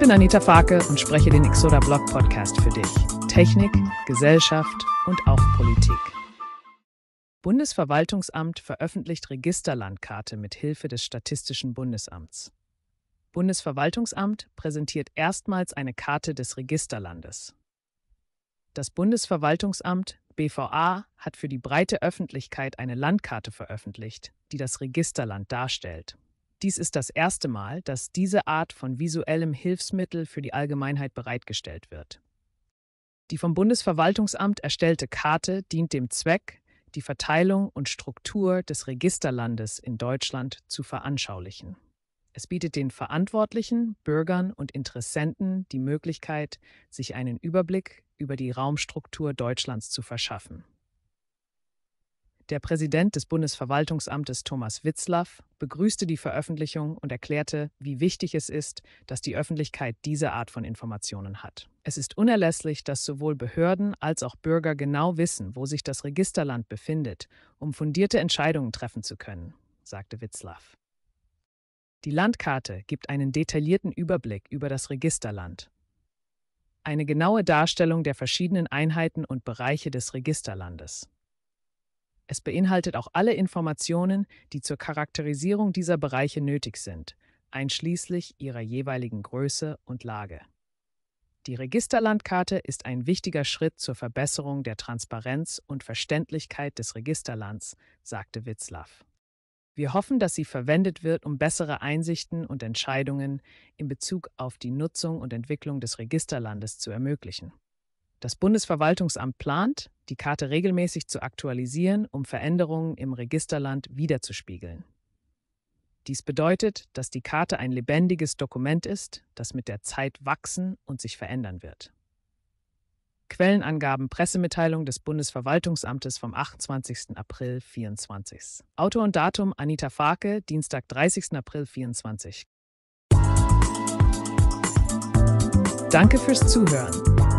bin Anita Farke und spreche den Exoda Blog Podcast für dich. Technik, Gesellschaft und auch Politik. Bundesverwaltungsamt veröffentlicht Registerlandkarte mit Hilfe des Statistischen Bundesamts. Bundesverwaltungsamt präsentiert erstmals eine Karte des Registerlandes. Das Bundesverwaltungsamt BVA hat für die breite Öffentlichkeit eine Landkarte veröffentlicht, die das Registerland darstellt. Dies ist das erste Mal, dass diese Art von visuellem Hilfsmittel für die Allgemeinheit bereitgestellt wird. Die vom Bundesverwaltungsamt erstellte Karte dient dem Zweck, die Verteilung und Struktur des Registerlandes in Deutschland zu veranschaulichen. Es bietet den Verantwortlichen, Bürgern und Interessenten die Möglichkeit, sich einen Überblick über die Raumstruktur Deutschlands zu verschaffen. Der Präsident des Bundesverwaltungsamtes Thomas Witzlaff begrüßte die Veröffentlichung und erklärte, wie wichtig es ist, dass die Öffentlichkeit diese Art von Informationen hat. Es ist unerlässlich, dass sowohl Behörden als auch Bürger genau wissen, wo sich das Registerland befindet, um fundierte Entscheidungen treffen zu können, sagte Witzlaff. Die Landkarte gibt einen detaillierten Überblick über das Registerland. Eine genaue Darstellung der verschiedenen Einheiten und Bereiche des Registerlandes. Es beinhaltet auch alle Informationen, die zur Charakterisierung dieser Bereiche nötig sind, einschließlich ihrer jeweiligen Größe und Lage. Die Registerlandkarte ist ein wichtiger Schritt zur Verbesserung der Transparenz und Verständlichkeit des Registerlands, sagte Witzlaff. Wir hoffen, dass sie verwendet wird, um bessere Einsichten und Entscheidungen in Bezug auf die Nutzung und Entwicklung des Registerlandes zu ermöglichen. Das Bundesverwaltungsamt plant, die Karte regelmäßig zu aktualisieren, um Veränderungen im Registerland wiederzuspiegeln. Dies bedeutet, dass die Karte ein lebendiges Dokument ist, das mit der Zeit wachsen und sich verändern wird. Quellenangaben Pressemitteilung des Bundesverwaltungsamtes vom 28. April 24. Autor und Datum Anita Farke, Dienstag 30. April 24. Danke fürs Zuhören.